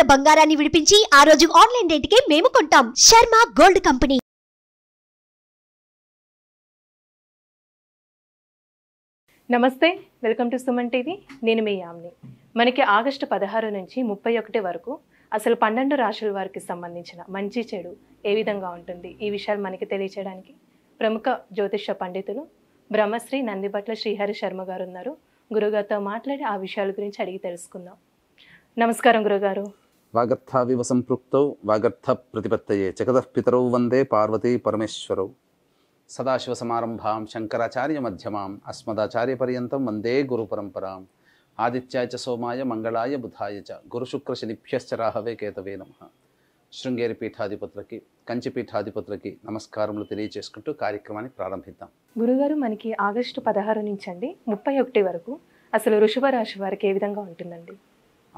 ఉన్న బంగారాన్ని విడిపించి ఆ రోజు ఆన్లైన్ రేటుకే మేము కొంటాం శర్మ గోల్డ్ కంపెనీ నమస్తే వెల్కమ్ టు సుమన్ టీవీ నేను మీ యామ్ని మనకి ఆగస్టు పదహారు నుంచి ముప్పై ఒకటి వరకు అసలు పన్నెండు రాశుల వారికి సంబంధించిన మంచి చెడు ఏ విధంగా ఉంటుంది ఈ విషయాలు మనకి తెలియచేయడానికి ప్రముఖ జ్యోతిష పండితులు బ్రహ్మశ్రీ నందిబట్ల శ్రీహరి శర్మ గారు ఉన్నారు గురుగారితో మాట్లాడి ఆ విషయాల గురించి అడిగి తెలుసుకుందాం నమస్కారం గురుగారు వాగర్థావివ సంపృక్తౌ వాగర్థ ప్రతిపత్తయే జగతః పితరౌ వందే పార్వతీ పరమేశ్వరౌ సదాశివసమారంభాం శంకరాచార్యమధ్యమాం అస్మదాచార్యపర్యంతం వందే పరంపరాం ఆదిత్యాయ చ సోమాయ మంగళాయ బుధాయ చ గురుశుక్రశనిభ్యశ్చ రాహవే కేతవే నమ శృంగేరి పీఠాధిపతులకి కంచి పీఠాధిపతులకి నమస్కారములు తెలియచేసుకుంటూ కార్యక్రమాన్ని ప్రారంభిద్దాం గురుగారు మనకి ఆగస్టు పదహారు నుంచి అండి ముప్పై ఒకటి వరకు అసలు వృషభ రాశి వారికి ఏ విధంగా ఉంటుందండి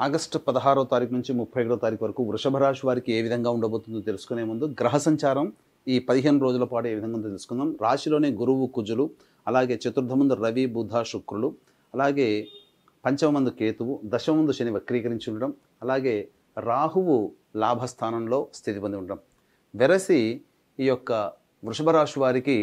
ఆగస్టు పదహారో తారీఖు నుంచి ముప్పై ఒకటో తారీఖు వరకు వృషభ రాశి వారికి ఏ విధంగా ఉండబోతుందో తెలుసుకునే ముందు గ్రహ సంచారం ఈ పదిహేను రోజుల పాటు ఏ విధంగా తెలుసుకుందాం రాశిలోనే గురువు కుజులు అలాగే ముందు రవి బుధ శుక్రులు అలాగే పంచమందు కేతువు ముందు శని వక్రీకరించి ఉండడం అలాగే రాహువు లాభస్థానంలో స్థితి పొంది ఉండడం వెరసి ఈ యొక్క వృషభ రాశి వారికి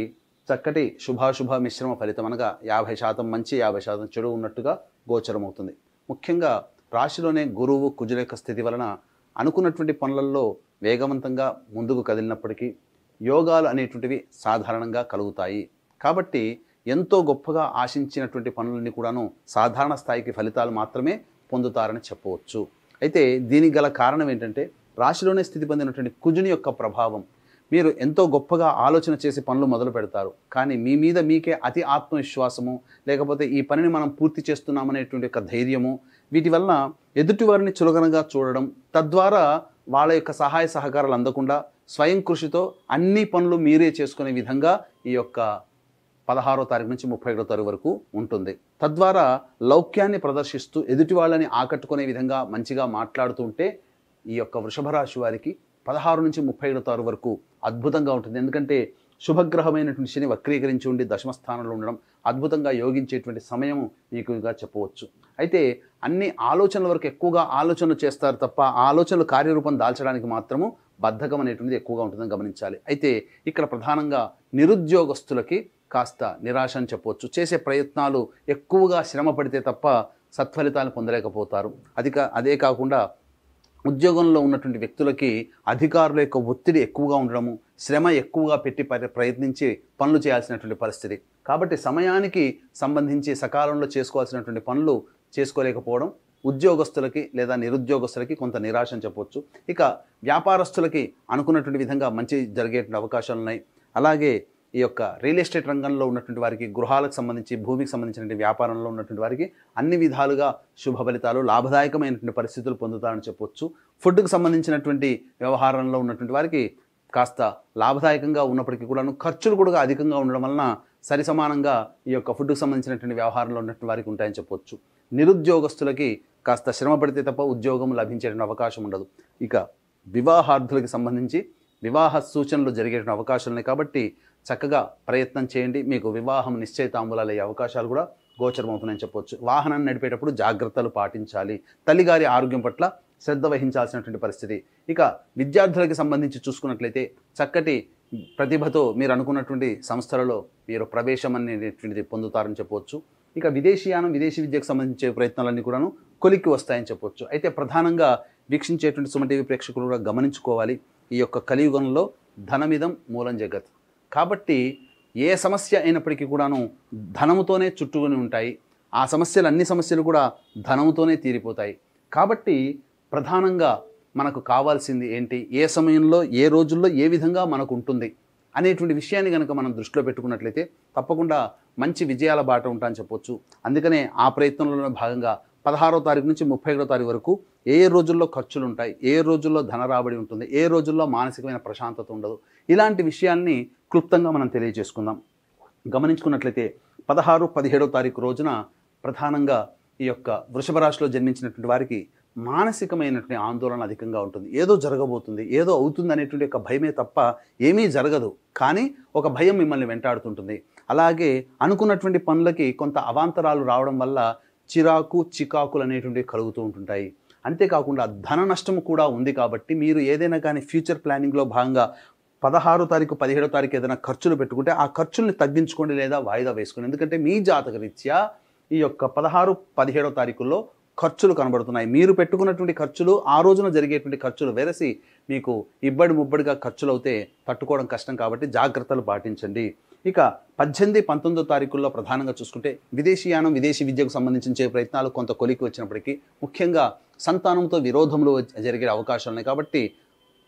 చక్కటి శుభాశుభ మిశ్రమ ఫలితం అనగా యాభై శాతం మంచి యాభై శాతం చెడు ఉన్నట్టుగా గోచరమవుతుంది ముఖ్యంగా రాశిలోనే గురువు కుజుల యొక్క స్థితి వలన అనుకున్నటువంటి పనులలో వేగవంతంగా ముందుకు కదిలినప్పటికీ యోగాలు అనేటువంటివి సాధారణంగా కలుగుతాయి కాబట్టి ఎంతో గొప్పగా ఆశించినటువంటి పనులన్నీ కూడాను సాధారణ స్థాయికి ఫలితాలు మాత్రమే పొందుతారని చెప్పవచ్చు అయితే దీనికి గల కారణం ఏంటంటే రాశిలోనే స్థితి పొందినటువంటి కుజుని యొక్క ప్రభావం మీరు ఎంతో గొప్పగా ఆలోచన చేసి పనులు మొదలు పెడతారు కానీ మీ మీద మీకే అతి ఆత్మవిశ్వాసము లేకపోతే ఈ పనిని మనం పూర్తి చేస్తున్నామనేటువంటి ఒక ధైర్యము వీటి వలన ఎదుటివారిని చులగనగా చూడడం తద్వారా వాళ్ళ యొక్క సహాయ సహకారాలు అందకుండా స్వయం కృషితో అన్ని పనులు మీరే చేసుకునే విధంగా ఈ యొక్క పదహారో తారీఖు నుంచి ముప్పై ఏడో తారీఖు వరకు ఉంటుంది తద్వారా లౌక్యాన్ని ప్రదర్శిస్తూ ఎదుటి వాళ్ళని ఆకట్టుకునే విధంగా మంచిగా మాట్లాడుతూ ఉంటే ఈ యొక్క వృషభ రాశి వారికి పదహారు నుంచి ముప్పై ఏడు తారు వరకు అద్భుతంగా ఉంటుంది ఎందుకంటే శుభగ్రహమైనటువంటి శని వక్రీకరించి ఉండి దశమస్థానంలో ఉండడం అద్భుతంగా యోగించేటువంటి సమయం మీకుగా చెప్పవచ్చు అయితే అన్ని ఆలోచనల వరకు ఎక్కువగా ఆలోచనలు చేస్తారు తప్ప ఆలోచనలు కార్యరూపం దాల్చడానికి మాత్రము బద్ధకం అనేటువంటిది ఎక్కువగా ఉంటుందని గమనించాలి అయితే ఇక్కడ ప్రధానంగా నిరుద్యోగస్తులకి కాస్త నిరాశ అని చెప్పవచ్చు చేసే ప్రయత్నాలు ఎక్కువగా శ్రమ పడితే తప్ప సత్ఫలితాలు పొందలేకపోతారు అది అదే కాకుండా ఉద్యోగంలో ఉన్నటువంటి వ్యక్తులకి అధికారుల యొక్క ఒత్తిడి ఎక్కువగా ఉండడము శ్రమ ఎక్కువగా పెట్టి ప్రయత్నించి పనులు చేయాల్సినటువంటి పరిస్థితి కాబట్టి సమయానికి సంబంధించి సకాలంలో చేసుకోవాల్సినటువంటి పనులు చేసుకోలేకపోవడం ఉద్యోగస్తులకి లేదా నిరుద్యోగస్తులకి కొంత నిరాశ చెప్పవచ్చు ఇక వ్యాపారస్తులకి అనుకున్నటువంటి విధంగా మంచి జరిగేటువంటి అవకాశాలు ఉన్నాయి అలాగే ఈ యొక్క రియల్ ఎస్టేట్ రంగంలో ఉన్నటువంటి వారికి గృహాలకు సంబంధించి భూమికి సంబంధించిన వ్యాపారంలో ఉన్నటువంటి వారికి అన్ని విధాలుగా శుభ ఫలితాలు లాభదాయకమైనటువంటి పరిస్థితులు పొందుతారని చెప్పొచ్చు ఫుడ్కు సంబంధించినటువంటి వ్యవహారంలో ఉన్నటువంటి వారికి కాస్త లాభదాయకంగా ఉన్నప్పటికీ కూడాను ఖర్చులు కూడా అధికంగా ఉండడం వలన సరి సమానంగా ఈ యొక్క ఫుడ్కు సంబంధించినటువంటి వ్యవహారంలో ఉన్నటువంటి వారికి ఉంటాయని చెప్పొచ్చు నిరుద్యోగస్తులకి కాస్త శ్రమ పడితే తప్ప ఉద్యోగం లభించే అవకాశం ఉండదు ఇక వివాహార్థులకు సంబంధించి వివాహ సూచనలు జరిగేటువంటి అవకాశం ఉన్నాయి కాబట్టి చక్కగా ప్రయత్నం చేయండి మీకు వివాహం నిశ్చయితాంబులాలు అయ్యే అవకాశాలు కూడా గోచరమవుతున్నాయని చెప్పొచ్చు వాహనాన్ని నడిపేటప్పుడు జాగ్రత్తలు పాటించాలి తల్లిగారి ఆరోగ్యం పట్ల శ్రద్ధ వహించాల్సినటువంటి పరిస్థితి ఇక విద్యార్థులకు సంబంధించి చూసుకున్నట్లయితే చక్కటి ప్రతిభతో మీరు అనుకున్నటువంటి సంస్థలలో మీరు ప్రవేశం అనేటువంటిది పొందుతారని చెప్పవచ్చు ఇక విదేశీయానం విదేశీ విద్యకు సంబంధించే ప్రయత్నాలన్నీ కూడాను కొలిక్కి వస్తాయని చెప్పవచ్చు అయితే ప్రధానంగా వీక్షించేటువంటి సుమ ప్రేక్షకులు కూడా గమనించుకోవాలి ఈ యొక్క కలియుగంలో ధనమిదం మూలం జగత్ కాబట్టి ఏ సమస్య అయినప్పటికీ కూడాను ధనముతోనే చుట్టుకొని ఉంటాయి ఆ సమస్యలు అన్ని సమస్యలు కూడా ధనముతోనే తీరిపోతాయి కాబట్టి ప్రధానంగా మనకు కావాల్సింది ఏంటి ఏ సమయంలో ఏ రోజుల్లో ఏ విధంగా మనకు ఉంటుంది అనేటువంటి విషయాన్ని కనుక మనం దృష్టిలో పెట్టుకున్నట్లయితే తప్పకుండా మంచి విజయాల బాట ఉంటామని చెప్పొచ్చు అందుకనే ఆ ప్రయత్నంలోనే భాగంగా పదహారో తారీఖు నుంచి ముప్పై ఒకటో తారీఖు వరకు ఏ రోజుల్లో ఖర్చులు ఉంటాయి ఏ రోజుల్లో ధన రాబడి ఉంటుంది ఏ రోజుల్లో మానసికమైన ప్రశాంతత ఉండదు ఇలాంటి విషయాన్ని క్లుప్తంగా మనం తెలియజేసుకుందాం గమనించుకున్నట్లయితే పదహారు పదిహేడో తారీఖు రోజున ప్రధానంగా ఈ యొక్క వృషభ రాశిలో జన్మించినటువంటి వారికి మానసికమైనటువంటి ఆందోళన అధికంగా ఉంటుంది ఏదో జరగబోతుంది ఏదో అవుతుంది అనేటువంటి ఒక భయమే తప్ప ఏమీ జరగదు కానీ ఒక భయం మిమ్మల్ని వెంటాడుతుంటుంది అలాగే అనుకున్నటువంటి పనులకి కొంత అవాంతరాలు రావడం వల్ల చిరాకు చికాకులు అనేటువంటివి కలుగుతూ ఉంటుంటాయి అంతేకాకుండా ధన నష్టం కూడా ఉంది కాబట్టి మీరు ఏదైనా కానీ ఫ్యూచర్ ప్లానింగ్లో భాగంగా పదహారో తారీఖు పదిహేడో తారీఖు ఏదైనా ఖర్చులు పెట్టుకుంటే ఆ ఖర్చుల్ని తగ్గించుకోండి లేదా వాయిదా వేసుకోండి ఎందుకంటే మీ జాతక రీత్యా ఈ యొక్క పదహారు పదిహేడో తారీఖుల్లో ఖర్చులు కనబడుతున్నాయి మీరు పెట్టుకున్నటువంటి ఖర్చులు ఆ రోజున జరిగేటువంటి ఖర్చులు వెరసి మీకు ఇబ్బడి ముబ్బడిగా ఖర్చులు అవుతే తట్టుకోవడం కష్టం కాబట్టి జాగ్రత్తలు పాటించండి ఇక పద్దెనిమిది పంతొమ్మిదో తారీఖుల్లో ప్రధానంగా చూసుకుంటే విదేశీయానం విదేశీ విద్యకు సంబంధించిన చే ప్రయత్నాలు కొంత కొలికి వచ్చినప్పటికీ ముఖ్యంగా సంతానంతో విరోధంలో జరిగే అవకాశాలు ఉన్నాయి కాబట్టి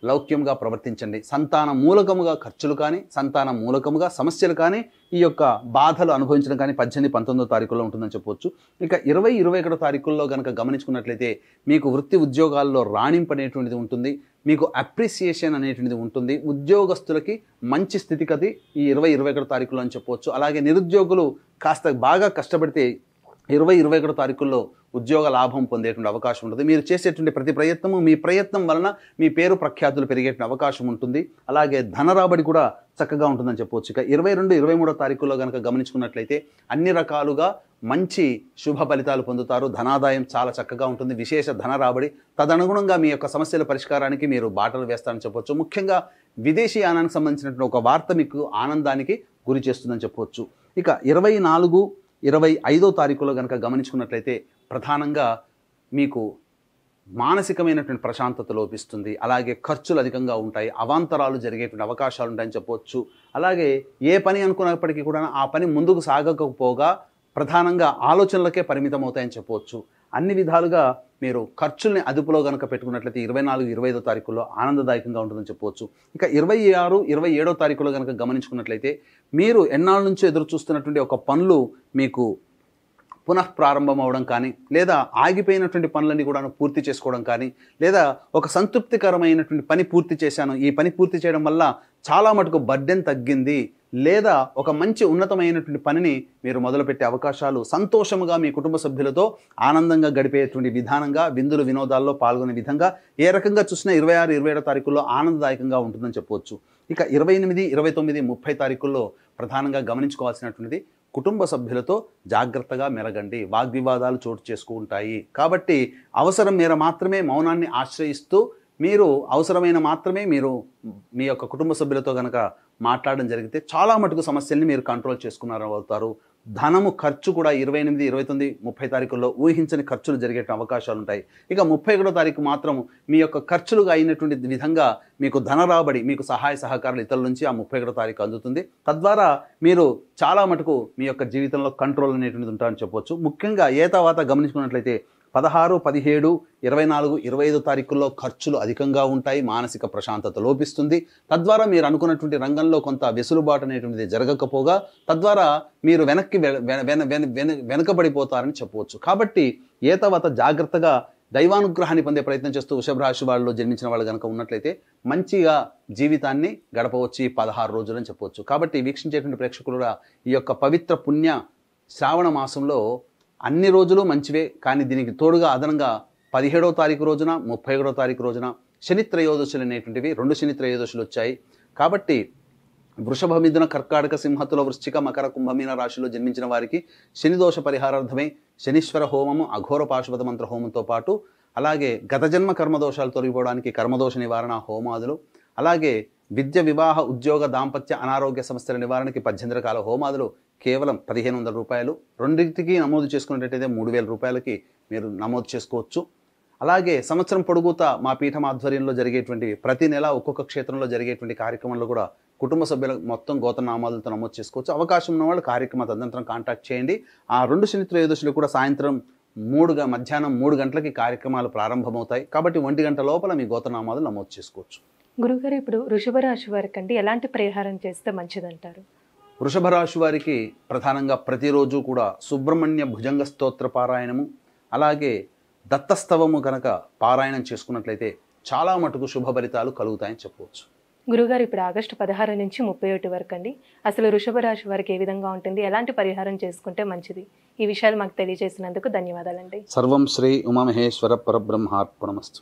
లౌక్యంగా ప్రవర్తించండి సంతాన మూలకముగా ఖర్చులు కానీ సంతాన మూలకముగా సమస్యలు కానీ ఈ యొక్క బాధలు అనుభవించడం కానీ పద్దెనిమిది పంతొమ్మిదో తారీఖుల్లో ఉంటుందని చెప్పవచ్చు ఇంకా ఇరవై ఇరవై ఒకటో తారీఖుల్లో కనుక గమనించుకున్నట్లయితే మీకు వృత్తి ఉద్యోగాల్లో రాణింపు అనేటువంటిది ఉంటుంది మీకు అప్రిసియేషన్ అనేటువంటిది ఉంటుంది ఉద్యోగస్తులకి మంచి స్థితిగతి ఈ ఇరవై ఇరవై ఒకటో తారీఖులో అని చెప్పవచ్చు అలాగే నిరుద్యోగులు కాస్త బాగా కష్టపడితే ఇరవై ఇరవై ఒకటో తారీఖుల్లో ఉద్యోగ లాభం పొందేటువంటి అవకాశం ఉంటుంది మీరు చేసేటువంటి ప్రతి ప్రయత్నము మీ ప్రయత్నం వలన మీ పేరు ప్రఖ్యాతులు పెరిగేటువంటి అవకాశం ఉంటుంది అలాగే ధన రాబడి కూడా చక్కగా ఉంటుందని చెప్పవచ్చు ఇక ఇరవై రెండు ఇరవై మూడో తారీఖుల్లో కనుక గమనించుకున్నట్లయితే అన్ని రకాలుగా మంచి శుభ ఫలితాలు పొందుతారు ధనాదాయం చాలా చక్కగా ఉంటుంది విశేష ధన రాబడి తదనుగుణంగా మీ యొక్క సమస్యల పరిష్కారానికి మీరు బాటలు వేస్తారని చెప్పవచ్చు ముఖ్యంగా విదేశీ యానానికి సంబంధించినటువంటి ఒక వార్త మీకు ఆనందానికి గురి చేస్తుందని చెప్పవచ్చు ఇక ఇరవై నాలుగు ఇరవై ఐదో తారీఖులో కనుక గమనించుకున్నట్లయితే ప్రధానంగా మీకు మానసికమైనటువంటి ప్రశాంతత లోపిస్తుంది అలాగే ఖర్చులు అధికంగా ఉంటాయి అవాంతరాలు జరిగేటువంటి అవకాశాలు ఉంటాయని చెప్పవచ్చు అలాగే ఏ పని అనుకున్నప్పటికీ కూడా ఆ పని ముందుకు సాగకపోగా ప్రధానంగా ఆలోచనలకే పరిమితం అవుతాయని చెప్పవచ్చు అన్ని విధాలుగా మీరు ఖర్చుల్ని అదుపులో కనుక పెట్టుకున్నట్లయితే ఇరవై నాలుగు ఇరవై ఐదో తారీఖుల్లో ఆనందదాయకంగా ఉంటుందని చెప్పవచ్చు ఇక ఇరవై ఆరు ఇరవై ఏడో తారీఖులో కనుక గమనించుకున్నట్లయితే మీరు ఎన్నాళ్ళ నుంచి ఎదురు చూస్తున్నటువంటి ఒక పనులు మీకు పునః ప్రారంభం అవడం కానీ లేదా ఆగిపోయినటువంటి పనులన్నీ కూడా పూర్తి చేసుకోవడం కానీ లేదా ఒక సంతృప్తికరమైనటువంటి పని పూర్తి చేశాను ఈ పని పూర్తి చేయడం వల్ల చాలా మటుకు బర్డెన్ తగ్గింది లేదా ఒక మంచి ఉన్నతమైనటువంటి పనిని మీరు మొదలుపెట్టే అవకాశాలు సంతోషముగా మీ కుటుంబ సభ్యులతో ఆనందంగా గడిపేటువంటి విధానంగా విందులు వినోదాల్లో పాల్గొనే విధంగా ఏ రకంగా చూసినా ఇరవై ఆరు ఇరవై ఏడో తారీఖుల్లో ఆనందదాయకంగా ఉంటుందని చెప్పవచ్చు ఇక ఇరవై ఎనిమిది ఇరవై తొమ్మిది ముప్పై తారీఖుల్లో ప్రధానంగా గమనించుకోవాల్సినటువంటిది కుటుంబ సభ్యులతో జాగ్రత్తగా మెరగండి వాగ్వివాదాలు చోటు చేసుకుంటాయి కాబట్టి అవసరం మేర మాత్రమే మౌనాన్ని ఆశ్రయిస్తూ మీరు అవసరమైన మాత్రమే మీరు మీ యొక్క కుటుంబ సభ్యులతో కనుక మాట్లాడడం జరిగితే చాలా మటుకు సమస్యల్ని మీరు కంట్రోల్ చేసుకున్నారు అవుతారు ధనము ఖర్చు కూడా ఇరవై ఎనిమిది ఇరవై తొమ్మిది ముప్పై తారీఖుల్లో ఊహించని ఖర్చులు జరిగే అవకాశాలు ఉంటాయి ఇక ముప్పై ఒకటో తారీఖు మాత్రం మీ యొక్క ఖర్చులుగా అయినటువంటి విధంగా మీకు ధన రాబడి మీకు సహాయ సహకారాలు ఇతరుల నుంచి ఆ ముప్పై ఒకటో తారీఖు అందుతుంది తద్వారా మీరు చాలా మటుకు మీ యొక్క జీవితంలో కంట్రోల్ అనేటువంటిది ఉంటారని చెప్పవచ్చు ముఖ్యంగా ఏ తర్వాత గమనించుకున్నట్లయితే పదహారు పదిహేడు ఇరవై నాలుగు ఇరవై ఐదు తారీఖుల్లో ఖర్చులు అధికంగా ఉంటాయి మానసిక ప్రశాంతత లోపిస్తుంది తద్వారా మీరు అనుకున్నటువంటి రంగంలో కొంత వెసులుబాటు అనేటువంటిది జరగకపోగా తద్వారా మీరు వెనక్కి వెన వెనకబడిపోతారని చెప్పవచ్చు కాబట్టి ఏతవత జాగ్రత్తగా దైవానుగ్రహాన్ని పొందే ప్రయత్నం చేస్తూ వృషభరాశి వాళ్ళలో జన్మించిన వాళ్ళు కనుక ఉన్నట్లయితే మంచిగా జీవితాన్ని గడపవచ్చు ఈ పదహారు అని చెప్పవచ్చు కాబట్టి వీక్షించేటువంటి ప్రేక్షకులు కూడా ఈ యొక్క పవిత్ర పుణ్య శ్రావణ మాసంలో అన్ని రోజులు మంచివే కానీ దీనికి తోడుగా అదనంగా పదిహేడో తారీఖు రోజున ముప్పై ఒకటో తారీఖు రోజున శని త్రయోదశులు అనేటువంటివి రెండు శని త్రయోదశులు వచ్చాయి కాబట్టి వృషభ మిథున కర్కాటక సింహతుల వృశ్చిక మకర కుంభమీన రాశిలో జన్మించిన వారికి శనిదోష పరిహారార్థమై శనీశ్వర హోమము అఘోర పాశుపత మంత్ర హోమంతో పాటు అలాగే గత జన్మ కర్మదోషాలు తొలగిపోవడానికి కర్మదోష నివారణ హోమాదులు అలాగే విద్య వివాహ ఉద్యోగ దాంపత్య అనారోగ్య సమస్యల నివారణకి పద్దెనిమిది రకాల హోమాదులు కేవలం పదిహేను వందల రూపాయలు రెండింటికి నమోదు చేసుకున్నట్టయితే మూడు వేల రూపాయలకి మీరు నమోదు చేసుకోవచ్చు అలాగే సంవత్సరం పొడుగుతా మా పీఠం ఆధ్వర్యంలో జరిగేటువంటి ప్రతి నెల ఒక్కొక్క క్షేత్రంలో జరిగేటువంటి కార్యక్రమంలో కూడా కుటుంబ సభ్యుల మొత్తం గోతనామాలతో నమోదు చేసుకోవచ్చు అవకాశం ఉన్న వాళ్ళు కార్యక్రమ తదనంతరం కాంటాక్ట్ చేయండి ఆ రెండు శని త్రయోదశులు కూడా సాయంత్రం మూడుగా మధ్యాహ్నం మూడు గంటలకి కార్యక్రమాలు ప్రారంభమవుతాయి కాబట్టి ఒంటి గంట లోపల మీ గోతనామాలు నమోదు చేసుకోవచ్చు గురుగారు ఇప్పుడు వృషభ రాశి వారికి అండి ఎలాంటి పరిహారం చేస్తే మంచిదంటారు వృషభ రాశి వారికి ప్రధానంగా ప్రతిరోజు కూడా సుబ్రహ్మణ్య భుజంగ స్తోత్ర పారాయణము అలాగే దత్తస్తవము కనుక పారాయణం చేసుకున్నట్లయితే చాలా మటుకు శుభ ఫలితాలు కలుగుతాయని చెప్పవచ్చు గురుగారు ఇప్పుడు ఆగస్టు పదహారు నుంచి ముప్పై ఒకటి వరకు అండి అసలు వృషభ రాశి వారికి ఏ విధంగా ఉంటుంది ఎలాంటి పరిహారం చేసుకుంటే మంచిది ఈ విషయాలు మాకు తెలియజేసినందుకు ధన్యవాదాలండి సర్వం శ్రీ ఉమామహేశ్వర పరబ్రహ్మార్పణమస్తు